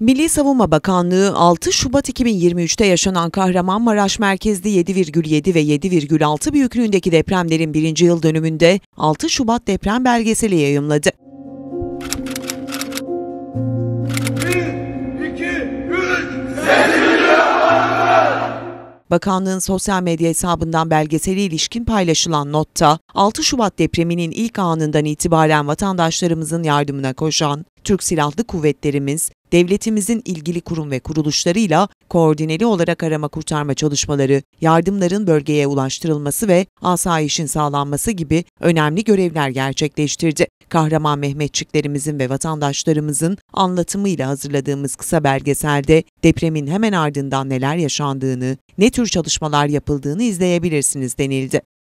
Milli Savunma Bakanlığı 6 Şubat 2023'te yaşanan Kahramanmaraş merkezli 7,7 ve 7,6 büyüklüğündeki depremlerin birinci yıl dönümünde 6 Şubat deprem belgeseli yayımladı. Bakanlığın sosyal medya hesabından belgeseli ilişkin paylaşılan notta 6 Şubat depreminin ilk anından itibaren vatandaşlarımızın yardımına koşan, Türk Silahlı Kuvvetlerimiz, devletimizin ilgili kurum ve kuruluşlarıyla koordineli olarak arama kurtarma çalışmaları, yardımların bölgeye ulaştırılması ve asayişin sağlanması gibi önemli görevler gerçekleştirdi. Kahraman Mehmetçiklerimizin ve vatandaşlarımızın anlatımıyla hazırladığımız kısa belgeselde depremin hemen ardından neler yaşandığını, ne tür çalışmalar yapıldığını izleyebilirsiniz denildi.